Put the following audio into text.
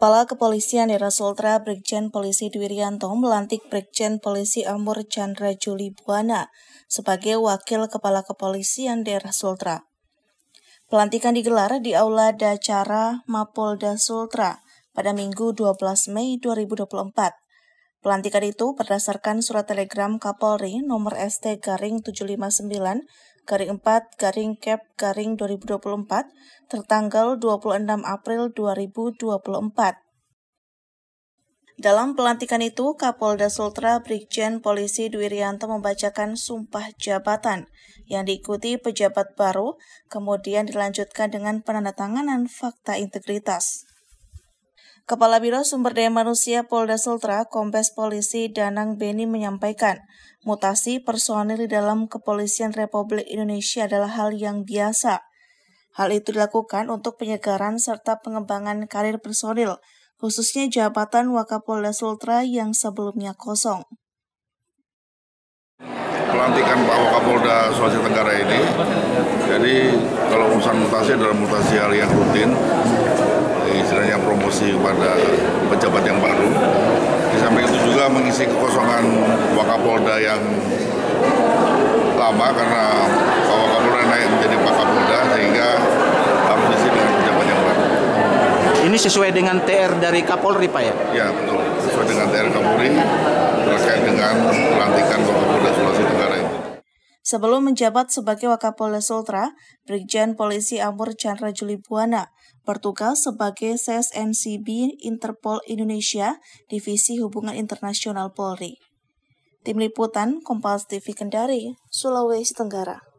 Kepala Kepolisian Daerah Sultra Brigjen Polisi Dwirianto melantik Brigjen Polisi Amur Chandra Juli Buana sebagai Wakil Kepala Kepolisian Daerah Sultra. Pelantikan digelar di Aula Dacara Mapolda Sultra pada Minggu 12 Mei 2024. Pelantikan itu berdasarkan surat telegram Kapolri nomor ST garing 759 garing 4 garing cap garing 2024 tertanggal 26 April 2024. Dalam pelantikan itu, Kapolda Sultra Brigjen Polisi Dwirianto membacakan sumpah jabatan yang diikuti pejabat baru, kemudian dilanjutkan dengan penandatanganan fakta integritas. Kepala Biro Sumber Daya Manusia Polda Sultra, Kombes Polisi Danang Beni menyampaikan, mutasi personil di dalam Kepolisian Republik Indonesia adalah hal yang biasa. Hal itu dilakukan untuk penyegaran serta pengembangan karir personil, khususnya jabatan Wakapolda Sultra yang sebelumnya kosong. Pelantikan Pak Wakapolda Sulawesi Tenggara ini, jadi kalau urusan mutasi adalah mutasi hal yang rutin, aspirasi kepada pejabat yang baru. Di samping itu juga mengisi kekosongan Wakapolda yang lama karena Pak Wakapolda naik menjadi Pak Kapolda sehingga harus diisi dengan pejabat yang baru. Ini sesuai dengan TR dari Kapolri Pak ya? Ya betul, sesuai dengan TR Kapolri terkait dengan pelantikan Wakapolda Sebelum menjabat sebagai Wakapolda Sultra, Brigjen Polisi Amur Chandra Buana bertugas sebagai CSNCB Interpol Indonesia Divisi Hubungan Internasional Polri. Tim Liputan Kompas TV Kendari, Sulawesi Tenggara.